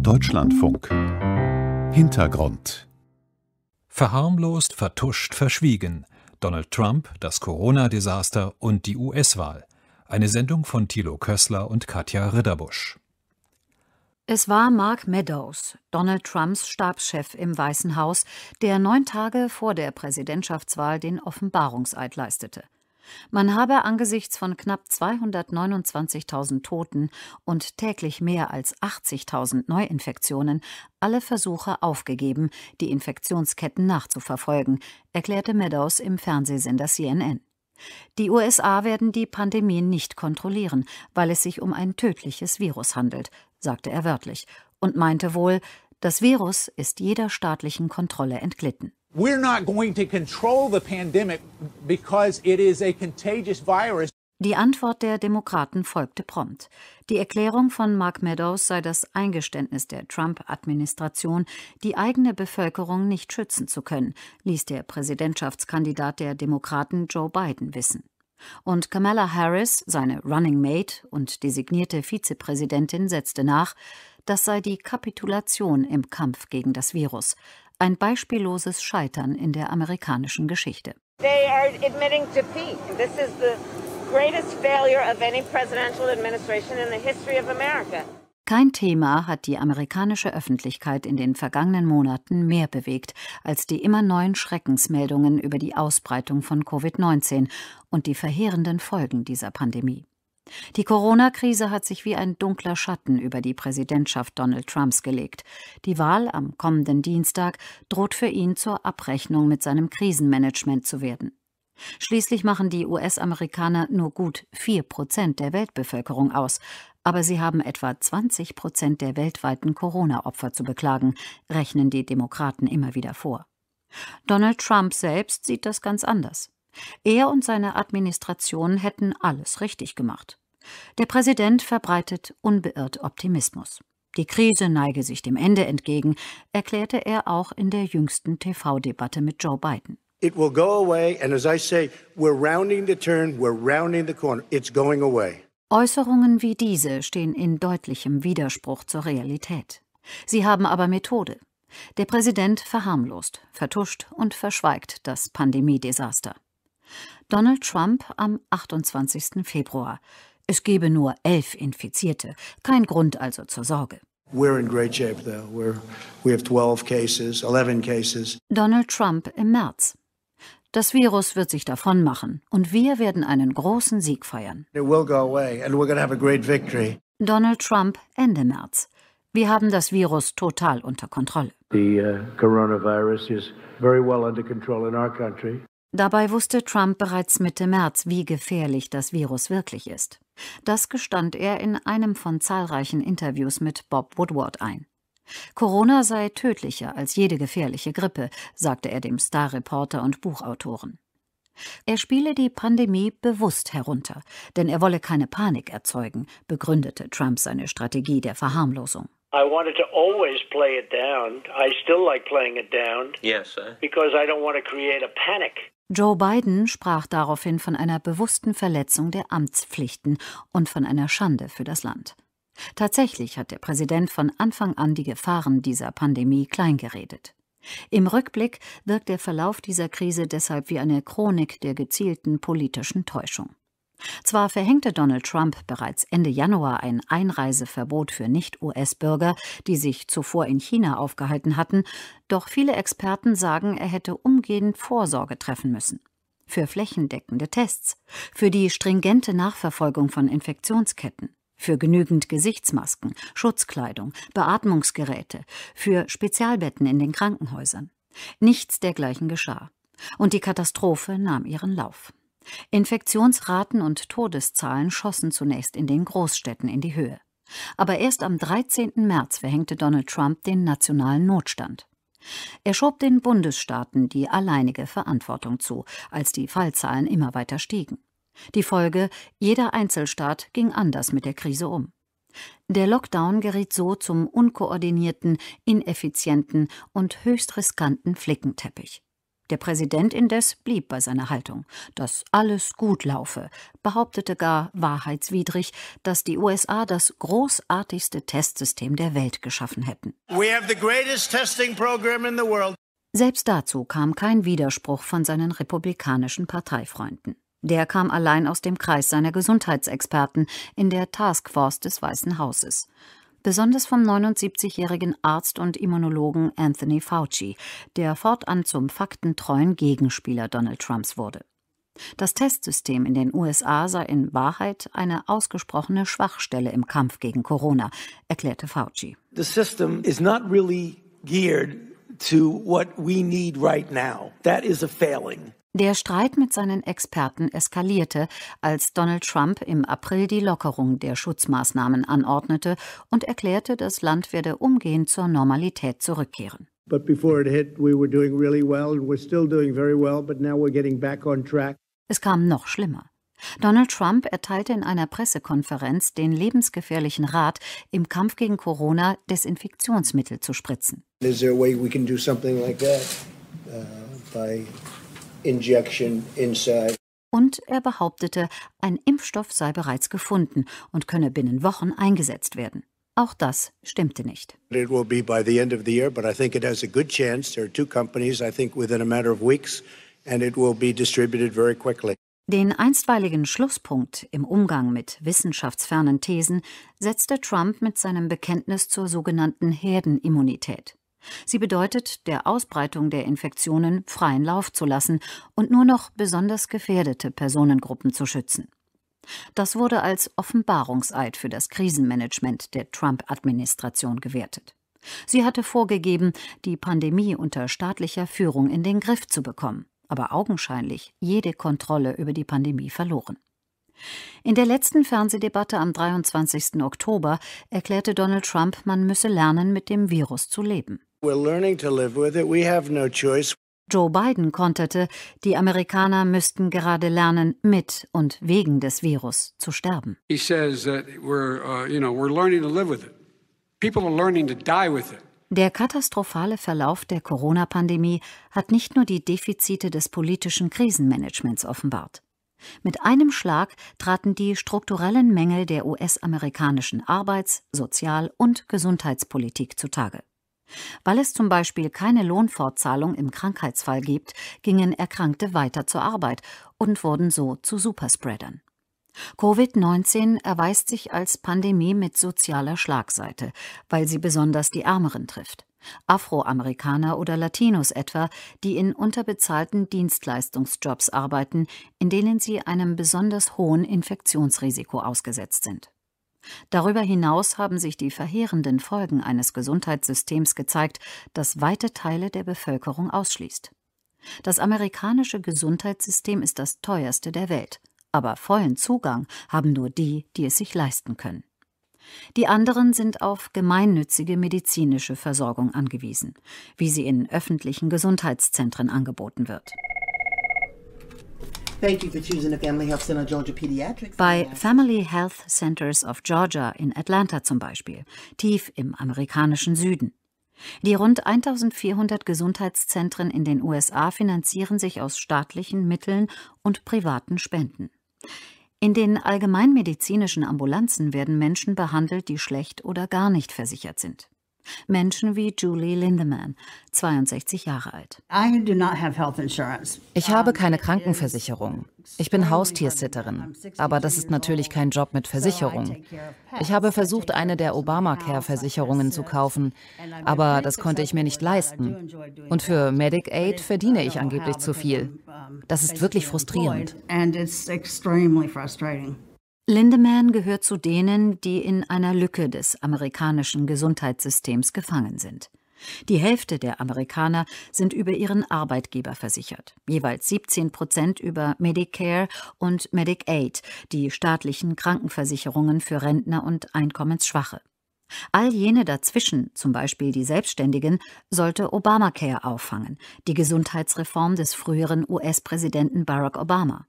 Deutschlandfunk Hintergrund Verharmlost, vertuscht, verschwiegen. Donald Trump, das Corona-Desaster und die US-Wahl. Eine Sendung von Thilo Kössler und Katja Ritterbusch. Es war Mark Meadows, Donald Trumps Stabschef im Weißen Haus, der neun Tage vor der Präsidentschaftswahl den Offenbarungseid leistete. Man habe angesichts von knapp 229.000 Toten und täglich mehr als 80.000 Neuinfektionen alle Versuche aufgegeben, die Infektionsketten nachzuverfolgen, erklärte Meadows im Fernsehsender CNN. Die USA werden die Pandemie nicht kontrollieren, weil es sich um ein tödliches Virus handelt, sagte er wörtlich und meinte wohl, das Virus ist jeder staatlichen Kontrolle entglitten. We're not going to control the pandemic because it is a contagious virus. Die Antwort der Demokraten folgte prompt. Die Erklärung von Mark Meadows sei das Eingeständnis der Trump-Administration, die eigene Bevölkerung nicht schützen zu können, ließ der Präsidentschaftskandidat der Demokraten Joe Biden wissen. Und Kamala Harris, seine Running Mate und designierte Vizepräsidentin, setzte nach, das sei die Kapitulation im Kampf gegen das Virus, ein beispielloses Scheitern in der amerikanischen Geschichte. They are admitting to This is the greatest failure of any presidential administration in the history of America. Kein Thema hat die amerikanische Öffentlichkeit in den vergangenen Monaten mehr bewegt als die immer neuen Schreckensmeldungen über die Ausbreitung von Covid-19 und die verheerenden Folgen dieser Pandemie. Die Corona-Krise hat sich wie ein dunkler Schatten über die Präsidentschaft Donald Trumps gelegt. Die Wahl am kommenden Dienstag droht für ihn zur Abrechnung mit seinem Krisenmanagement zu werden. Schließlich machen die US-Amerikaner nur gut 4 Prozent der Weltbevölkerung aus, aber sie haben etwa 20 Prozent der weltweiten Corona-Opfer zu beklagen, rechnen die Demokraten immer wieder vor. Donald Trump selbst sieht das ganz anders. Er und seine Administration hätten alles richtig gemacht. Der Präsident verbreitet unbeirrt Optimismus. Die Krise neige sich dem Ende entgegen, erklärte er auch in der jüngsten TV-Debatte mit Joe Biden. It will go away and as I say, we're rounding the turn, we're rounding the corner. It's going away. Äußerungen wie diese stehen in deutlichem Widerspruch zur Realität. Sie haben aber Methode. Der Präsident verharmlost, vertuscht und verschweigt das Pandemiedesaster. Donald Trump am 28. Februar. Es gebe nur elf Infizierte, kein Grund also zur Sorge. Donald Trump im März. Das Virus wird sich davon machen und wir werden einen großen Sieg feiern. Donald Trump Ende März. Wir haben das Virus total unter Kontrolle. The, uh, well control Dabei wusste Trump bereits Mitte März, wie gefährlich das Virus wirklich ist. Das gestand er in einem von zahlreichen Interviews mit Bob Woodward ein. Corona sei tödlicher als jede gefährliche Grippe, sagte er dem Starreporter und Buchautoren. Er spiele die Pandemie bewusst herunter, denn er wolle keine Panik erzeugen, begründete Trump seine Strategie der Verharmlosung. I wanted to always play it down. I still like playing it down. Yes, sir. Because I don't want to create a panic. Joe Biden sprach daraufhin von einer bewussten Verletzung der Amtspflichten und von einer Schande für das Land. Tatsächlich hat der Präsident von Anfang an die Gefahren dieser Pandemie kleingeredet. Im Rückblick wirkt der Verlauf dieser Krise deshalb wie eine Chronik der gezielten politischen Täuschung. Zwar verhängte Donald Trump bereits Ende Januar ein Einreiseverbot für Nicht-US-Bürger, die sich zuvor in China aufgehalten hatten, doch viele Experten sagen, er hätte umgehend Vorsorge treffen müssen. Für flächendeckende Tests, für die stringente Nachverfolgung von Infektionsketten, für genügend Gesichtsmasken, Schutzkleidung, Beatmungsgeräte, für Spezialbetten in den Krankenhäusern. Nichts dergleichen geschah. Und die Katastrophe nahm ihren Lauf. Infektionsraten und Todeszahlen schossen zunächst in den Großstädten in die Höhe. Aber erst am 13. März verhängte Donald Trump den nationalen Notstand. Er schob den Bundesstaaten die alleinige Verantwortung zu, als die Fallzahlen immer weiter stiegen. Die Folge, jeder Einzelstaat ging anders mit der Krise um. Der Lockdown geriet so zum unkoordinierten, ineffizienten und höchst riskanten Flickenteppich. Der Präsident indes blieb bei seiner Haltung, dass alles gut laufe, behauptete gar wahrheitswidrig, dass die USA das großartigste Testsystem der Welt geschaffen hätten. Selbst dazu kam kein Widerspruch von seinen republikanischen Parteifreunden. Der kam allein aus dem Kreis seiner Gesundheitsexperten in der Taskforce des Weißen Hauses besonders vom 79-jährigen Arzt und Immunologen Anthony Fauci, der fortan zum faktentreuen Gegenspieler Donald Trumps wurde. Das Testsystem in den USA sei in Wahrheit eine ausgesprochene Schwachstelle im Kampf gegen Corona, erklärte Fauci. The system is not really geared to what we need right now. That is a failing. Der Streit mit seinen Experten eskalierte, als Donald Trump im April die Lockerung der Schutzmaßnahmen anordnete und erklärte, das Land werde umgehend zur Normalität zurückkehren. Es kam noch schlimmer. Donald Trump erteilte in einer Pressekonferenz den lebensgefährlichen Rat, im Kampf gegen Corona Desinfektionsmittel zu spritzen. Is there a way we can do something like that? Uh, by und er behauptete, ein Impfstoff sei bereits gefunden und könne binnen Wochen eingesetzt werden. Auch das stimmte nicht. It will be by the end of the year, but I think it has a good chance. There are two companies, I think within a matter of weeks, and it will be distributed very quickly. Den einstweiligen Schlusspunkt im Umgang mit wissenschaftsfernen Thesen setzte Trump mit seinem Bekenntnis zur sogenannten Herdenimmunität. Sie bedeutet, der Ausbreitung der Infektionen freien Lauf zu lassen und nur noch besonders gefährdete Personengruppen zu schützen. Das wurde als Offenbarungseid für das Krisenmanagement der Trump-Administration gewertet. Sie hatte vorgegeben, die Pandemie unter staatlicher Führung in den Griff zu bekommen, aber augenscheinlich jede Kontrolle über die Pandemie verloren. In der letzten Fernsehdebatte am 23. Oktober erklärte Donald Trump, man müsse lernen, mit dem Virus zu leben. Joe Biden konterte, die Amerikaner müssten gerade lernen, mit und wegen des Virus zu sterben. He says that we're, uh, you know, we're learning to live with it. People are learning to die with it. Der katastrophale Verlauf der Corona-Pandemie hat nicht nur die Defizite des politischen Krisenmanagements offenbart. Mit einem Schlag traten die strukturellen Mängel der US-amerikanischen Arbeits-, Sozial- und Gesundheitspolitik zutage. Weil es zum Beispiel keine Lohnfortzahlung im Krankheitsfall gibt, gingen Erkrankte weiter zur Arbeit und wurden so zu Superspreadern. Covid-19 erweist sich als Pandemie mit sozialer Schlagseite, weil sie besonders die Ärmeren trifft. Afroamerikaner oder Latinos etwa, die in unterbezahlten Dienstleistungsjobs arbeiten, in denen sie einem besonders hohen Infektionsrisiko ausgesetzt sind. Darüber hinaus haben sich die verheerenden Folgen eines Gesundheitssystems gezeigt, das weite Teile der Bevölkerung ausschließt. Das amerikanische Gesundheitssystem ist das teuerste der Welt, aber vollen Zugang haben nur die, die es sich leisten können. Die anderen sind auf gemeinnützige medizinische Versorgung angewiesen, wie sie in öffentlichen Gesundheitszentren angeboten wird. Bei Family Health Centers of Georgia in Atlanta zum Beispiel, tief im amerikanischen Süden. Die rund 1400 Gesundheitszentren in den USA finanzieren sich aus staatlichen Mitteln und privaten Spenden. In den allgemeinmedizinischen Ambulanzen werden Menschen behandelt, die schlecht oder gar nicht versichert sind. Menschen wie Julie Lindemann, 62 Jahre alt. Ich habe keine Krankenversicherung. Ich bin Haustiersitterin, aber das ist natürlich kein Job mit Versicherung. Ich habe versucht, eine der Obamacare-Versicherungen zu kaufen, aber das konnte ich mir nicht leisten. Und für Medicaid verdiene ich angeblich zu viel. Das ist wirklich frustrierend. Lindemann gehört zu denen, die in einer Lücke des amerikanischen Gesundheitssystems gefangen sind. Die Hälfte der Amerikaner sind über ihren Arbeitgeber versichert, jeweils 17 Prozent über Medicare und Medicaid, die staatlichen Krankenversicherungen für Rentner und Einkommensschwache. All jene dazwischen, zum Beispiel die Selbstständigen, sollte Obamacare auffangen, die Gesundheitsreform des früheren US-Präsidenten Barack Obama.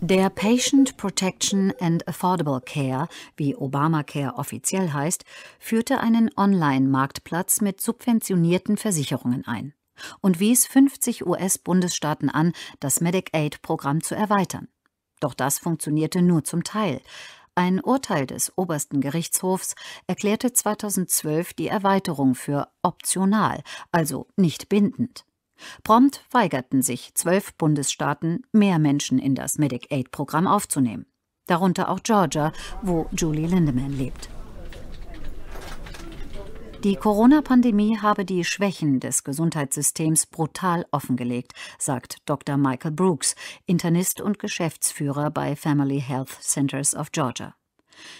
Der Patient Protection and Affordable Care, wie Obamacare offiziell heißt, führte einen Online-Marktplatz mit subventionierten Versicherungen ein und wies 50 US-Bundesstaaten an, das Medicaid-Programm zu erweitern. Doch das funktionierte nur zum Teil. Ein Urteil des obersten Gerichtshofs erklärte 2012 die Erweiterung für optional, also nicht bindend. Prompt weigerten sich zwölf Bundesstaaten, mehr Menschen in das Medicaid-Programm aufzunehmen. Darunter auch Georgia, wo Julie Lindemann lebt. Die Corona-Pandemie habe die Schwächen des Gesundheitssystems brutal offengelegt, sagt Dr. Michael Brooks, Internist und Geschäftsführer bei Family Health Centers of Georgia.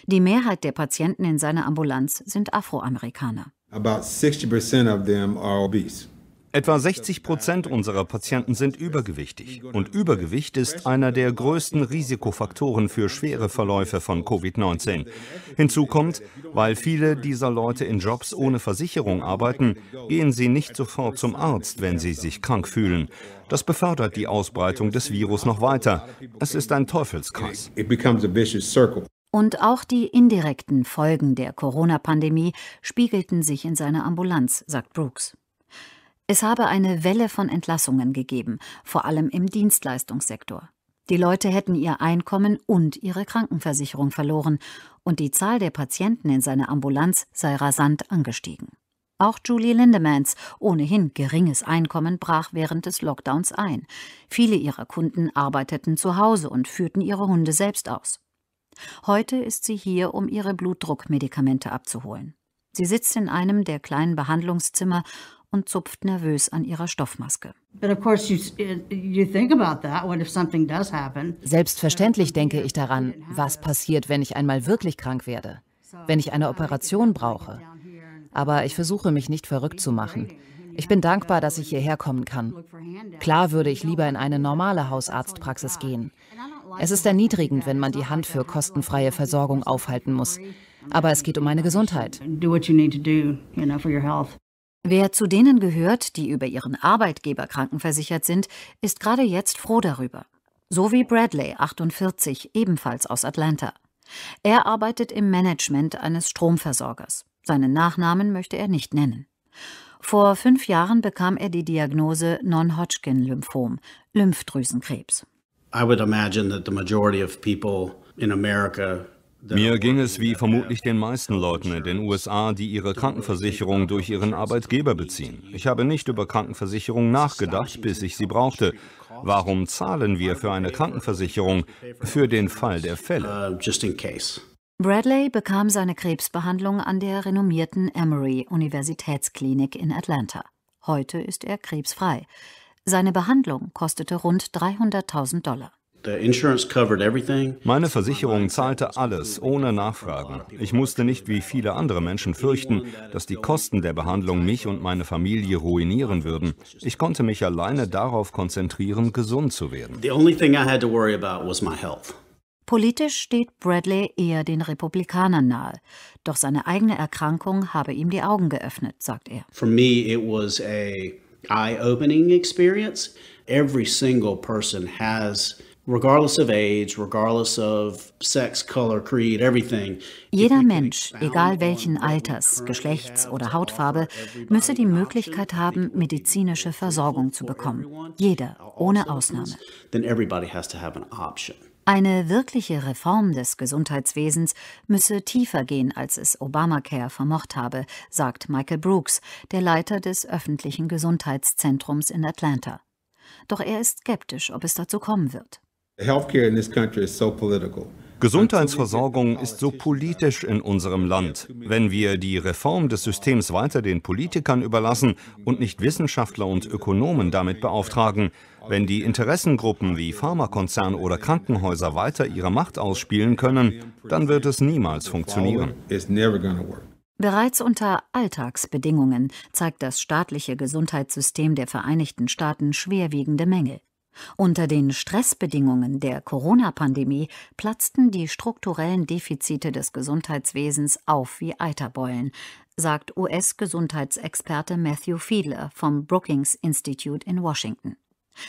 Die Mehrheit der Patienten in seiner Ambulanz sind Afroamerikaner. About 60% of them are obese. Etwa 60 Prozent unserer Patienten sind übergewichtig. Und Übergewicht ist einer der größten Risikofaktoren für schwere Verläufe von Covid-19. Hinzu kommt, weil viele dieser Leute in Jobs ohne Versicherung arbeiten, gehen sie nicht sofort zum Arzt, wenn sie sich krank fühlen. Das befördert die Ausbreitung des Virus noch weiter. Es ist ein Teufelskreis. Und auch die indirekten Folgen der Corona-Pandemie spiegelten sich in seiner Ambulanz, sagt Brooks. Es habe eine Welle von Entlassungen gegeben, vor allem im Dienstleistungssektor. Die Leute hätten ihr Einkommen und ihre Krankenversicherung verloren, und die Zahl der Patienten in seiner Ambulanz sei rasant angestiegen. Auch Julie Lindemans, ohnehin geringes Einkommen, brach während des Lockdowns ein. Viele ihrer Kunden arbeiteten zu Hause und führten ihre Hunde selbst aus. Heute ist sie hier, um ihre Blutdruckmedikamente abzuholen. Sie sitzt in einem der kleinen Behandlungszimmer und zupft nervös an ihrer Stoffmaske. Selbstverständlich denke ich daran, was passiert, wenn ich einmal wirklich krank werde, wenn ich eine Operation brauche. Aber ich versuche mich nicht verrückt zu machen. Ich bin dankbar, dass ich hierher kommen kann. Klar würde ich lieber in eine normale Hausarztpraxis gehen. Es ist erniedrigend, wenn man die Hand für kostenfreie Versorgung aufhalten muss. Aber es geht um meine Gesundheit. Wer zu denen gehört, die über ihren Arbeitgeber krankenversichert sind, ist gerade jetzt froh darüber. So wie Bradley, 48, ebenfalls aus Atlanta. Er arbeitet im Management eines Stromversorgers. Seinen Nachnamen möchte er nicht nennen. Vor fünf Jahren bekam er die Diagnose Non-Hodgkin-Lymphom, Lymphdrüsenkrebs. I would imagine that the majority of people in America mir ging es wie vermutlich den meisten Leuten in den USA, die ihre Krankenversicherung durch ihren Arbeitgeber beziehen. Ich habe nicht über Krankenversicherung nachgedacht, bis ich sie brauchte. Warum zahlen wir für eine Krankenversicherung? Für den Fall der Fälle. Uh, Bradley bekam seine Krebsbehandlung an der renommierten Emory Universitätsklinik in Atlanta. Heute ist er krebsfrei. Seine Behandlung kostete rund 300.000 Dollar. Meine Versicherung zahlte alles ohne Nachfragen. Ich musste nicht wie viele andere Menschen fürchten, dass die Kosten der Behandlung mich und meine Familie ruinieren würden. Ich konnte mich alleine darauf konzentrieren, gesund zu werden. Politisch steht Bradley eher den Republikanern nahe, doch seine eigene Erkrankung habe ihm die Augen geöffnet, sagt er. Für mich war es eine eye-opening experience. Every single person hat regardless of age, regardless of sex, color, creed, everything. Jeder Mensch, egal welchen Alters, Geschlechts oder Hautfarbe, müsse die Möglichkeit haben, medizinische Versorgung zu bekommen. Jeder, ohne Ausnahme. Then everybody has to have an option. Eine wirkliche Reform des Gesundheitswesens müsse tiefer gehen, als es Obamacare vermocht habe, sagt Michael Brooks, der Leiter des öffentlichen Gesundheitszentrums in Atlanta. Doch er ist skeptisch, ob es dazu kommen wird. Gesundheitsversorgung ist so politisch in unserem Land. Wenn wir die Reform des Systems weiter den Politikern überlassen und nicht Wissenschaftler und Ökonomen damit beauftragen, wenn die Interessengruppen wie Pharmakonzern oder Krankenhäuser weiter ihre Macht ausspielen können, dann wird es niemals funktionieren. Bereits unter Alltagsbedingungen zeigt das staatliche Gesundheitssystem der Vereinigten Staaten schwerwiegende Mängel. Unter den Stressbedingungen der Corona-Pandemie platzten die strukturellen Defizite des Gesundheitswesens auf wie Eiterbeulen, sagt US-Gesundheitsexperte Matthew Fiedler vom Brookings Institute in Washington.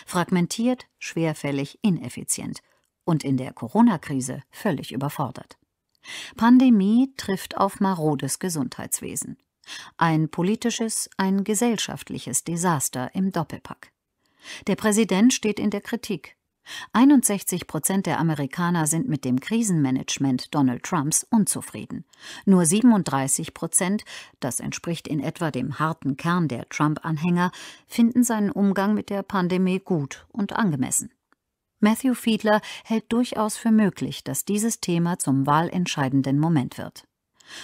Fragmentiert, schwerfällig, ineffizient und in der Corona-Krise völlig überfordert. Pandemie trifft auf marodes Gesundheitswesen. Ein politisches, ein gesellschaftliches Desaster im Doppelpack. Der Präsident steht in der Kritik. 61 Prozent der Amerikaner sind mit dem Krisenmanagement Donald Trumps unzufrieden. Nur 37 Prozent, das entspricht in etwa dem harten Kern der Trump-Anhänger, finden seinen Umgang mit der Pandemie gut und angemessen. Matthew Fiedler hält durchaus für möglich, dass dieses Thema zum wahlentscheidenden Moment wird.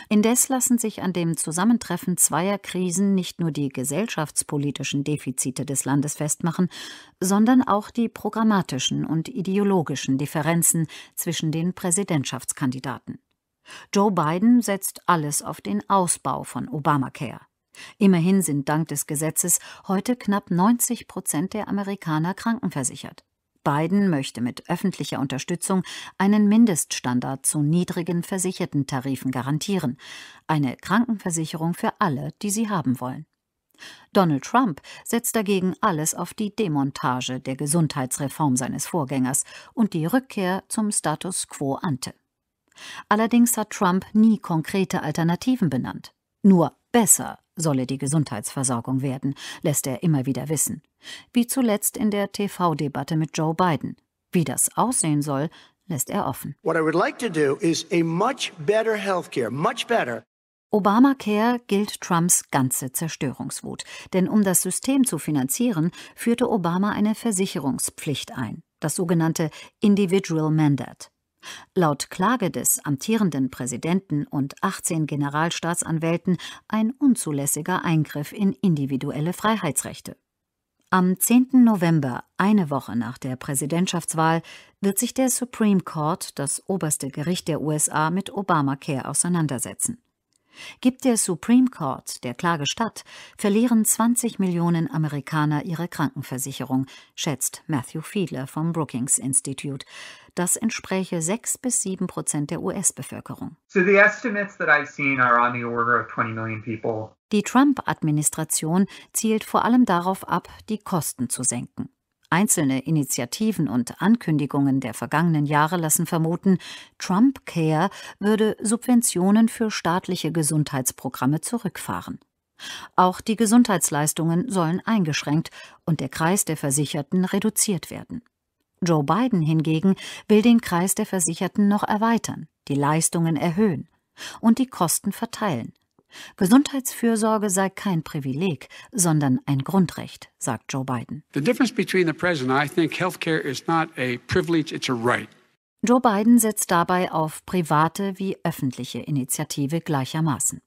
Indes lassen sich an dem Zusammentreffen zweier Krisen nicht nur die gesellschaftspolitischen Defizite des Landes festmachen, sondern auch die programmatischen und ideologischen Differenzen zwischen den Präsidentschaftskandidaten. Joe Biden setzt alles auf den Ausbau von Obamacare. Immerhin sind dank des Gesetzes heute knapp 90 Prozent der Amerikaner krankenversichert. Biden möchte mit öffentlicher Unterstützung einen Mindeststandard zu niedrigen versicherten Tarifen garantieren, eine Krankenversicherung für alle, die sie haben wollen. Donald Trump setzt dagegen alles auf die Demontage der Gesundheitsreform seines Vorgängers und die Rückkehr zum Status quo ante. Allerdings hat Trump nie konkrete Alternativen benannt, nur besser solle die Gesundheitsversorgung werden, lässt er immer wieder wissen. Wie zuletzt in der TV-Debatte mit Joe Biden. Wie das aussehen soll, lässt er offen. Obamacare gilt Trumps ganze Zerstörungswut, denn um das System zu finanzieren, führte Obama eine Versicherungspflicht ein, das sogenannte Individual Mandate laut Klage des amtierenden Präsidenten und 18 Generalstaatsanwälten ein unzulässiger Eingriff in individuelle Freiheitsrechte. Am 10. November, eine Woche nach der Präsidentschaftswahl, wird sich der Supreme Court, das oberste Gericht der USA, mit Obamacare auseinandersetzen. Gibt der Supreme Court der Klage statt, verlieren 20 Millionen Amerikaner ihre Krankenversicherung, schätzt Matthew Fiedler vom Brookings Institute. Das entspräche 6 bis 7 Prozent der US-Bevölkerung. Die Trump-Administration zielt vor allem darauf ab, die Kosten zu senken. Einzelne Initiativen und Ankündigungen der vergangenen Jahre lassen vermuten, Trump Care würde Subventionen für staatliche Gesundheitsprogramme zurückfahren. Auch die Gesundheitsleistungen sollen eingeschränkt und der Kreis der Versicherten reduziert werden. Joe Biden hingegen will den Kreis der Versicherten noch erweitern, die Leistungen erhöhen und die Kosten verteilen, Gesundheitsfürsorge sei kein Privileg, sondern ein Grundrecht, sagt Joe Biden. Right. Joe Biden setzt dabei auf private wie öffentliche Initiative gleichermaßen.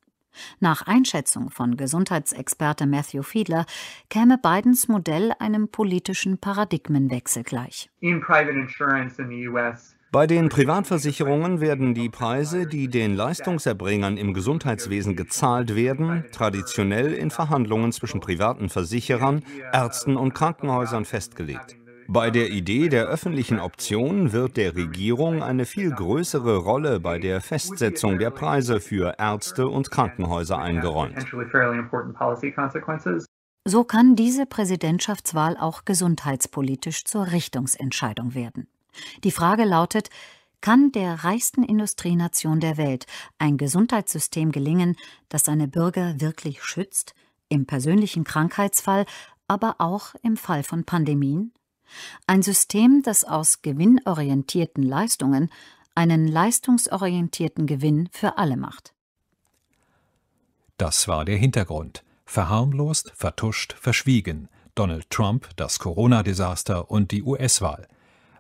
Nach Einschätzung von Gesundheitsexperte Matthew Fiedler käme Bidens Modell einem politischen Paradigmenwechsel gleich. In private insurance in the US bei den Privatversicherungen werden die Preise, die den Leistungserbringern im Gesundheitswesen gezahlt werden, traditionell in Verhandlungen zwischen privaten Versicherern, Ärzten und Krankenhäusern festgelegt. Bei der Idee der öffentlichen Option wird der Regierung eine viel größere Rolle bei der Festsetzung der Preise für Ärzte und Krankenhäuser eingeräumt. So kann diese Präsidentschaftswahl auch gesundheitspolitisch zur Richtungsentscheidung werden. Die Frage lautet, kann der reichsten Industrienation der Welt ein Gesundheitssystem gelingen, das seine Bürger wirklich schützt, im persönlichen Krankheitsfall, aber auch im Fall von Pandemien? Ein System, das aus gewinnorientierten Leistungen einen leistungsorientierten Gewinn für alle macht. Das war der Hintergrund. Verharmlost, vertuscht, verschwiegen. Donald Trump, das Corona-Desaster und die US-Wahl.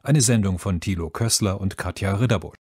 Eine Sendung von Thilo Kössler und Katja Ritterbusch.